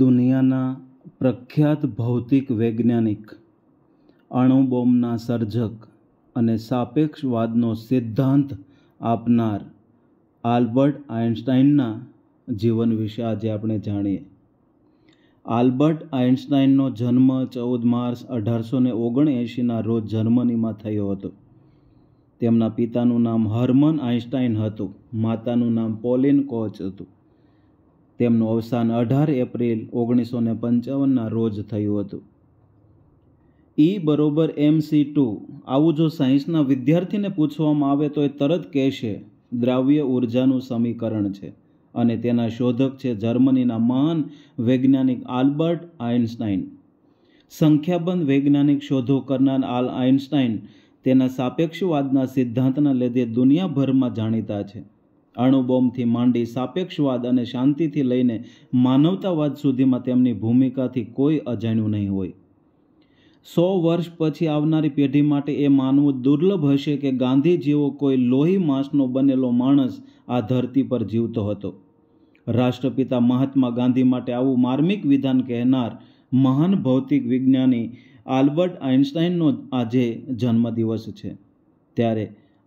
દુનિયાના પ્રખ્યાત ભૌતિક વૈજ્ઞાનિક અણુબોમ્બના સર્જક અને સાપેક્ષવાદનો સિદ્ધાંત આપનાર આલ્બર્ટ આઇન્સ્ટાઇનના જીવન વિશે આજે આપણે જાણીએ આલ્બર્ટ આઇન્સ્ટાઇનનો જન્મ ચૌદ માર્ચ અઢારસો ને ઓગણએંશીના રોજ જર્મનીમાં થયો હતો તેમના પિતાનું નામ હર્મન આઇન્સ્ટાઇન હતું માતાનું નામ પોલિન કોચ હતું તેમનું અવસાન અઢાર એપ્રિલ ઓગણીસો ને પંચાવનના રોજ થયું હતું ઈ બરોબર એમ સી ટુ આવું જો સાયન્સના વિદ્યાર્થીને પૂછવામાં આવે તો એ તરત કહેશે દ્રાવ્ય ઉર્જાનું સમીકરણ છે અને તેના શોધક છે જર્મનીના મહાન વૈજ્ઞાનિક આલ્બર્ટ આઇન્સ્ટાઇન સંખ્યાબંધ વૈજ્ઞાનિક શોધો કરનાર આલ આઇન્સ્ટાઇન તેના સાપેક્ષવાદના સિદ્ધાંતના લીધે દુનિયાભરમાં જાણીતા છે અણુબોમ્બથી માંડી સાપેક્ષવાદ અને શાંતિથી લઈને માનવતાવાદ સુધીમાં તેમની ભૂમિકાથી કોઈ અજાણ્યું નહીં હોય સો વર્ષ પછી આવનારી પેઢી માટે એ માનવું દુર્લભ હશે કે ગાંધી જેવો કોઈ લોહી માસનો બનેલો માણસ આ ધરતી પર જીવતો હતો રાષ્ટ્રપિતા મહાત્મા ગાંધી માટે આવું માર્મિક વિધાન કહેનાર મહાન ભૌતિક વિજ્ઞાની આલ્બર્ટ આઇન્સ્ટાઇનનો આજે જન્મદિવસ છે ત્યારે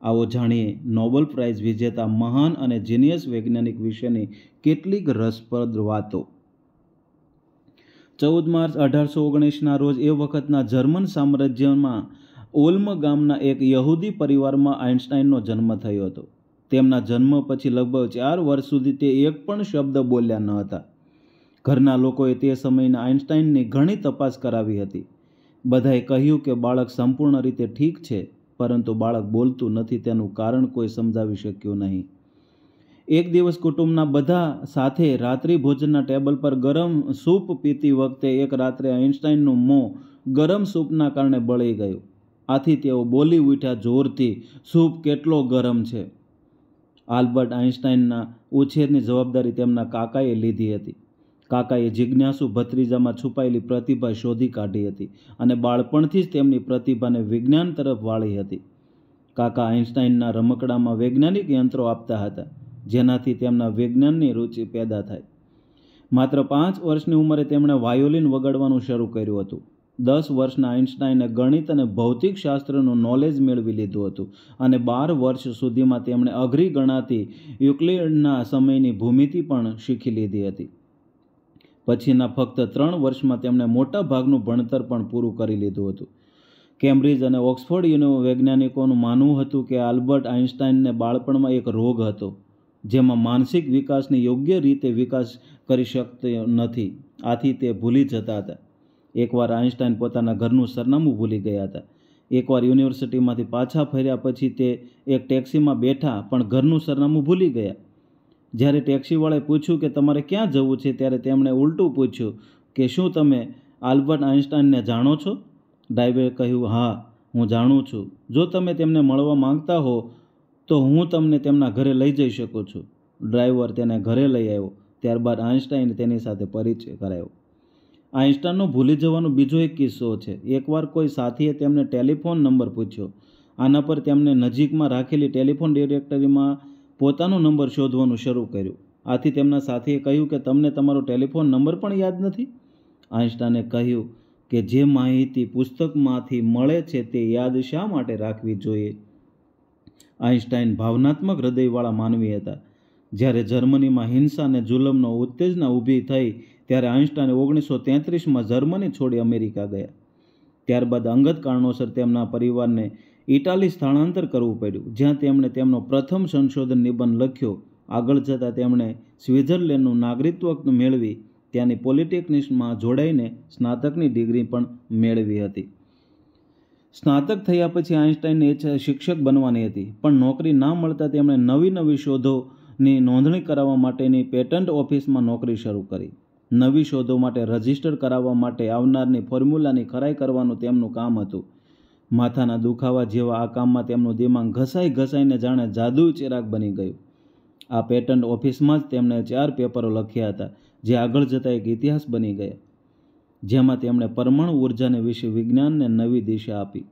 આવો જાણીએ નોબલ પ્રાઇઝ વિજેતા મહાન અને જીનિયસ વૈજ્ઞાનિક વિશેની કેટલીક રસપ્રદ વાતો ચૌદ માર્ચ અઢારસો ઓગણીસના રોજ એ વખતના જર્મન સામ્રાજ્યમાં ઓલ્મ ગામના એક યહૂદી પરિવારમાં આઇન્સ્ટાઇનનો જન્મ થયો હતો તેમના જન્મ પછી લગભગ ચાર વર્ષ સુધી તે એક પણ શબ્દ બોલ્યા ન હતા ઘરના લોકોએ તે સમયના આઇન્સ્ટાઇનની ઘણી તપાસ કરાવી હતી બધાએ કહ્યું કે બાળક સંપૂર્ણ રીતે ઠીક છે પરંતુ બાળક બોલતું નથી તેનું કારણ કોઈ સમજાવી શક્યું નહીં એક દિવસ કુટુંબના બધા સાથે રાત્રિ ભોજનના ટેબલ પર ગરમ સૂપ પીતી વખતે એક રાત્રે આઇન્સ્ટાઈનનું મોં ગરમ સૂપના કારણે બળી ગયું આથી તેઓ બોલી ઉઠ્યા જોરથી સૂપ કેટલો ગરમ છે આલ્બર્ટ આઇન્સ્ટાઈનના ઉછેરની જવાબદારી તેમના કાકાએ લીધી હતી કાકાએ જિજ્ઞાસુ ભત્રીજામાં છુપાયેલી પ્રતિભા શોધી કાઢી હતી અને બાળપણથી જ તેમની પ્રતિભાને વિજ્ઞાન તરફ વાળી હતી કાકા આઇન્સ્ટાઇનના રમકડામાં વૈજ્ઞાનિક યંત્રો આપતા હતા જેનાથી તેમના વિજ્ઞાનની રુચિ પેદા થાય માત્ર પાંચ વર્ષની ઉંમરે તેમણે વાયોલિન વગાડવાનું શરૂ કર્યું હતું દસ વર્ષના આઇન્સ્ટાઇને ગણિત અને ભૌતિક શાસ્ત્રનું નોલેજ મેળવી લીધું હતું અને બાર વર્ષ સુધીમાં તેમણે અઘરી ગણાતી યુક્લિડના સમયની ભૂમિતિ પણ શીખી લીધી હતી પછીના ફક્ત ત્રણ વર્ષમાં તેમણે મોટા ભાગનું ભણતર પણ પૂરું કરી લીધું હતું કેમ્બ્રિજ અને ઓક્સફોર્ડ યુનિવ વૈજ્ઞાનિકોનું માનવું હતું કે આલ્બર્ટ આઇન્સ્ટાઇનને બાળપણમાં એક રોગ હતો જેમાં માનસિક વિકાસને યોગ્ય રીતે વિકાસ કરી શકતો નથી આથી તે ભૂલી જતા હતા એકવાર આઇન્સ્ટાઇન પોતાના ઘરનું સરનામું ભૂલી ગયા હતા એકવાર યુનિવર્સિટીમાંથી પાછા ફર્યા પછી તે એક ટેક્સીમાં બેઠા પણ ઘરનું સરનામું ભૂલી ગયા જ્યારે ટેક્સીવાળાએ પૂછ્યું કે તમારે ક્યાં જવું છે ત્યારે તેમણે ઉલટું પૂછ્યું કે શું તમે આલ્બર્ટ આઇન્સ્ટાઈનને જાણો છો ડ્રાઈવરે કહ્યું હા હું જાણું છું જો તમે તેમને મળવા માંગતા હો તો હું તમને તેમના ઘરે લઈ જઈ શકું છું ડ્રાઈવર તેને ઘરે લઈ આવ્યો ત્યારબાદ આઇન્સ્ટાઈન તેની સાથે પરિચય કરાયો આઇન્સ્ટાઈનનો ભૂલી જવાનો બીજો એક કિસ્સો છે એકવાર કોઈ સાથીએ તેમને ટેલિફોન નંબર પૂછ્યો આના પર તેમને નજીકમાં રાખેલી ટેલિફોન ડિરેક્ટરીમાં પોતાનો નંબર શોધવાનું શરૂ કર્યું આથી તેમના સાથીએ કહ્યું કે તમને તમારો ટેલિફોન નંબર પણ યાદ નથી આઇન્સ્ટાને કહ્યું કે જે માહિતી પુસ્તકમાંથી મળે છે તે યાદ શા માટે રાખવી જોઈએ આઈન્સ્ટાઈન ભાવનાત્મક હૃદયવાળા માનવી હતા જ્યારે જર્મનીમાં હિંસા અને જુલમનો ઉત્તેજના ઊભી થઈ ત્યારે આઈન્સ્ટાઈન ઓગણીસો તેત્રીસમાં જર્મની છોડી અમેરિકા ગયા ત્યારબાદ અંગત કારણોસર તેમના પરિવારને ઇટાલી સ્થળાંતર કરવું પડ્યું જ્યાં તેમણે તેમનો પ્રથમ સંશોધન નિબંધ લખ્યો આગળ જતાં તેમણે સ્વિટ્ઝરલેન્ડનું નાગરિકત્વ મેળવી ત્યાંની પોલિટેકનિક્સમાં જોડાઈને સ્નાતકની ડિગ્રી પણ મેળવી હતી સ્નાતક થયા પછી આઇન્સ્ટાઈને શિક્ષક બનવાની હતી પણ નોકરી ના મળતા તેમણે નવી નવી શોધોની નોંધણી કરાવવા માટેની પેટન્ટ ઓફિસમાં નોકરી શરૂ કરી નવી શોધો માટે રજિસ્ટર કરાવવા માટે આવનારની ફોર્મ્યુલાની ખરાઈ કરવાનું તેમનું કામ હતું માથાના દુખાવા જેવા આ કામમાં તેમનું દિમાગ ઘસાઈ ઘસાઈને જાણે જાદુ ચિરાગ બની ગયું આ પેટન્ટ ઓફિસમાં જ તેમણે ચાર પેપરો લખ્યા હતા જે આગળ જતા એક ઇતિહાસ બની ગયા જેમાં તેમણે પરમાણુ ઉર્જાને વિશે વિજ્ઞાનને નવી દિશા આપી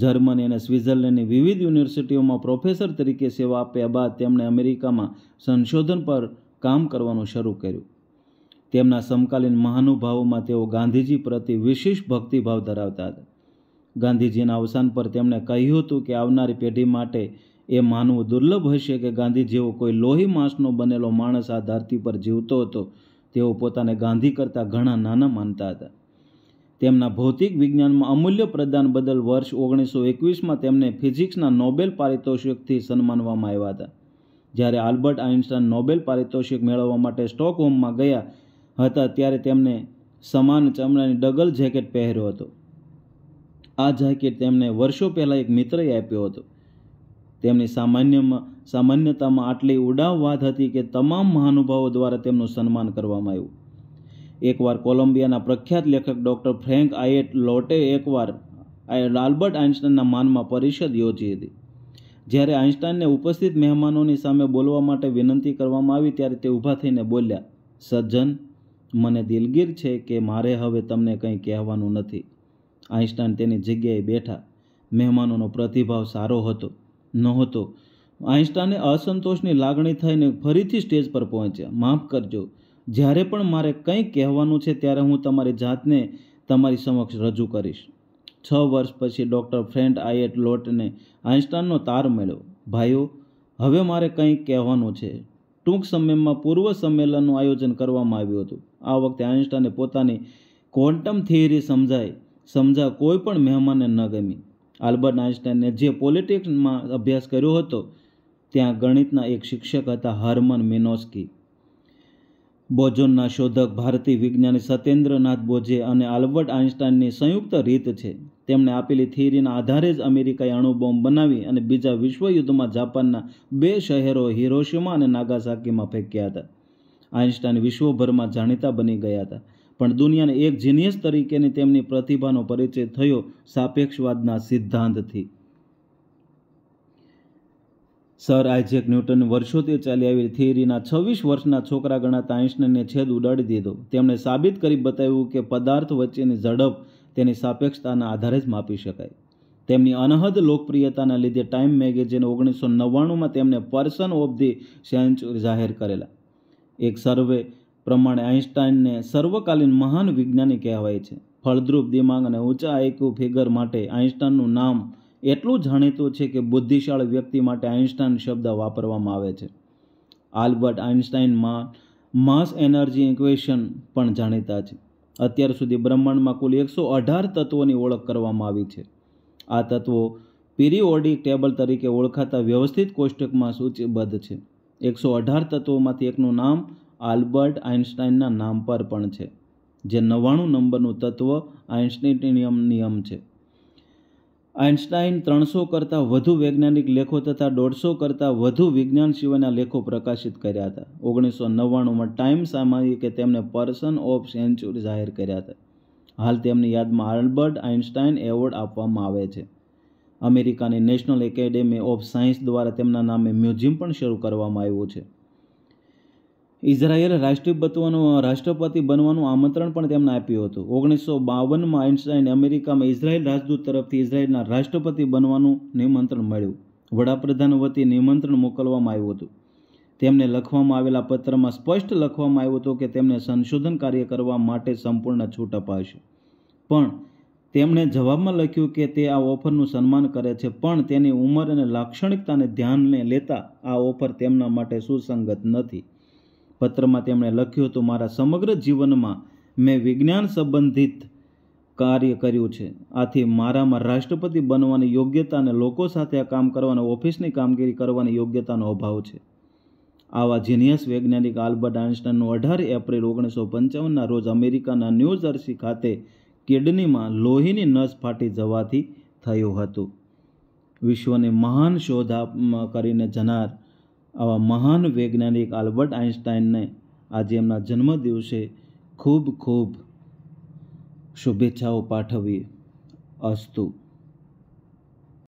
જર્મની અને સ્વિટ્ઝરલેન્ડની વિવિધ યુનિવર્સિટીઓમાં પ્રોફેસર તરીકે સેવા આપ્યા બાદ તેમણે અમેરિકામાં સંશોધન પર કામ કરવાનું શરૂ કર્યું તેમના સમકાલીન મહાનુભાવોમાં તેઓ ગાંધીજી પ્રતિ વિશેષ ભક્તિભાવ ધરાવતા હતા ગાંધીજીના અવસાન પર તેમણે કહ્યું હતું કે આવનારી પેઢી માટે એ માનવું દુર્લભ હશે કે ગાંધી જેવો કોઈ લોહી માંસનો બનેલો માણસ આ ધરતી પર જીવતો હતો તેઓ પોતાને ગાંધી કરતાં ઘણા નાના માનતા હતા તેમના ભૌતિક વિજ્ઞાનમાં અમૂલ્ય પ્રદાન બદલ વર્ષ ઓગણીસો એકવીસમાં તેમને ફિઝિક્સના નોબેલ પારિતોષિકથી સન્માનવામાં આવ્યા હતા જ્યારે આલ્બર્ટ આઇન્સ્ટાઈન નોબેલ પારિતોષિક મેળવવા માટે સ્ટોકહોમમાં ગયા હતા ત્યારે તેમને સમાન ચમડાની ડગલ જેકેટ પહેર્યો હતો આ જાકીટ તેમને વર્ષો પહેલાં એક મિત્રએ આપ્યો હતો તેમની સામાન્યમાં સામાન્યતામાં આટલી ઉડાવ વાત હતી કે તમામ મહાનુભાવો દ્વારા તેમનું સન્માન કરવામાં આવ્યું એકવાર કોલંબિયાના પ્રખ્યાત લેખક ડૉક્ટર ફ્રેન્ક આયેટ લોટે એકવાર આલ્બર્ટ આઇન્સ્ટાઈનના માનમાં પરિષદ યોજી હતી જ્યારે આઇન્સ્ટાઈનને ઉપસ્થિત મહેમાનોની સામે બોલવા માટે વિનંતી કરવામાં આવી ત્યારે તે ઊભા થઈને બોલ્યા સજ્જન મને દિલગીર છે કે મારે હવે તમને કંઈ કહેવાનું નથી આઈન્સ્ટાઈન તેની જગ્યાએ બેઠા મહેમાનોનો પ્રતિભાવ સારો હતો નહોતો આઈન્સ્ટાઈને અસંતોષની લાગણી થઈને ફરીથી સ્ટેજ પર પહોંચ્યા માફ કરજો જ્યારે પણ મારે કંઈક કહેવાનું છે ત્યારે હું તમારી જાતને તમારી સમક્ષ રજૂ કરીશ છ વર્ષ પછી ડૉક્ટર ફ્રેન્ડ આયટ લોટને આઈન્સ્ટાઈનનો તાર મળ્યો ભાઈઓ હવે મારે કંઈક કહેવાનું છે ટૂંક સમયમાં પૂર્વ સંમેલનનું આયોજન કરવામાં આવ્યું હતું આ વખતે આઈન્સ્ટાઈને પોતાની ક્વોન્ટમ થિયરી સમજાય સમજા કોઈ પણ મહેમાનને ન ગમી આલ્બર્ટ આઇન્સ્ટાઈને જે પોલિટિક્સમાં અભ્યાસ કર્યો હતો ત્યાં ગણિતના એક શિક્ષક હતા હર્મન મિનોસ્કી બોજોનના શોધક ભારતીય વિજ્ઞાની સત્યેન્દ્રનાથ બોજે અને આલ્બર્ટ આઇન્સ્ટાઈનની સંયુક્ત રીત છે તેમણે આપેલી થિયરીના આધારે જ અમેરિકાએ અણુબોમ્બ બનાવી અને બીજા વિશ્વયુદ્ધમાં જાપાનના બે શહેરો હિરોશિમા અને નાગાસાકીમાં ફેંક્યા હતા આઇન્સ્ટાઈન વિશ્વભરમાં જાણીતા બની ગયા હતા પણ દુનિયાને એક જીનિયસ તરીકેની તેમની પ્રતિભાનો પરિચય થયો સાપેક્ષવાદના સિદ્ધાંતથી સર આઇઝેક ન્યૂટન વર્ષોથી ચાલી આવેલી થિયરીના છવ્વીસ વર્ષના છોકરા ગણાતા આઈન્સ્ટનને છેદ ઉડાડી દીધો તેમણે સાબિત કરી બતાવ્યું કે પદાર્થ વચ્ચેની ઝડપ તેની સાપેક્ષતાના આધારે જ માપી શકાય તેમની અનહદ લોકપ્રિયતાના લીધે ટાઈમ મેગેઝિન ઓગણીસો નવ્વાણુંમાં તેમને પર્સન ઓફ ધી સેન્ચુરી જાહેર કરેલા એક સર્વે પ્રમાણે આઇન્સ્ટાઇનને સર્વકાલીન મહાન વિજ્ઞાની કહેવાય છે ફળદ્રુપ દિમાગ અને ઊંચા આઈક્યુ ફિગર માટે આઇન્સ્ટાઈનનું નામ એટલું જાણીતું છે કે બુદ્ધિશાળ વ્યક્તિ માટે આઇન્સ્ટાઈન શબ્દ વાપરવામાં આવે છે આલ્બર્ટ આઇન્સ્ટાઇનમાં માસ એનર્જી ઇક્વેશન પણ જાણીતા છે અત્યાર સુધી બ્રહ્માંડમાં કુલ એકસો અઢાર તત્વોની ઓળખ કરવામાં આવી છે આ તત્વો પિરિયોડિક ટેબલ તરીકે ઓળખાતા વ્યવસ્થિત કોષ્ટકમાં સૂચિબદ્ધ છે એકસો અઢાર તત્વોમાંથી એકનું નામ આલ્બર્ટ આઇન્સ્ટાઇનના નામ પર પણ છે જે નવ્વાણું નંબરનું તત્વ આઇન્સ્ટીનિયમ નિયમ છે આઇન્સ્ટાઇન ત્રણસો કરતાં વધુ વૈજ્ઞાનિક લેખો તથા દોઢસો કરતાં વધુ વિજ્ઞાન સિવાયના લેખો પ્રકાશિત કર્યા હતા ઓગણીસો નવ્વાણુંમાં ટાઈમ સામાયિકે તેમને પર્સન ઓફ સેન્ચુરી જાહેર કર્યા હતા હાલ તેમની યાદમાં આલ્બર્ટ આઇન્સ્ટાઇન એવોર્ડ આપવામાં આવે છે અમેરિકાની નેશનલ એકેડેમી ઓફ સાયન્સ દ્વારા તેમના નામે મ્યુઝિયમ પણ શરૂ કરવામાં આવ્યું છે ઇઝરાયેલ રાષ્ટ્રીય રાષ્ટ્રપતિ બનવાનું આમંત્રણ પણ તેમને આપ્યું હતું ઓગણીસો બાવનમાં આઇન્સ્ટાઇન અમેરિકામાં ઇઝરાયેલ રાજદૂત તરફથી ઇઝરાયેલના રાષ્ટ્રપતિ બનવાનું નિમંત્રણ મળ્યું વડાપ્રધાન વતી નિમંત્રણ મોકલવામાં આવ્યું હતું તેમને લખવામાં આવેલા પત્રમાં સ્પષ્ટ લખવામાં આવ્યું હતું કે તેમને સંશોધન કાર્ય કરવા માટે સંપૂર્ણ છૂટ અપાશે પણ તેમણે જવાબમાં લખ્યું કે તે આ ઓફરનું સન્માન કરે છે પણ તેની ઉંમર અને લાક્ષણિકતાને ધ્યાનને લેતા આ ઓફર તેમના માટે સુસંગત નથી પત્રમાં તેમણે લખ્યું હતું મારા સમગ્ર જીવનમાં મેં વિજ્ઞાન સંબંધિત કાર્ય કર્યું છે આથી મારામાં રાષ્ટ્રપતિ બનવાની યોગ્યતા અને લોકો સાથે આ કામ કરવાની ઓફિસની કામગીરી કરવાની યોગ્યતાનો અભાવ છે આવા જીનિયસ વૈજ્ઞાનિક આલ્બર્ટ આઇન્સ્ટાઈનનું અઢાર એપ્રિલ ઓગણીસો પંચાવનના રોજ અમેરિકાના ન્યૂઝર્સી ખાતે કિડનીમાં લોહીની નસ ફાટી જવાથી થયું હતું વિશ્વને મહાન શોધ કરીને જનાર આવા મહાન વૈજ્ઞાનિક આલ્બર્ટ આઇન્સ્ટાઈનને આજે એમના જન્મદિવસે ખૂબ ખૂબ શુભેચ્છાઓ પાઠવીએ અસ્તુ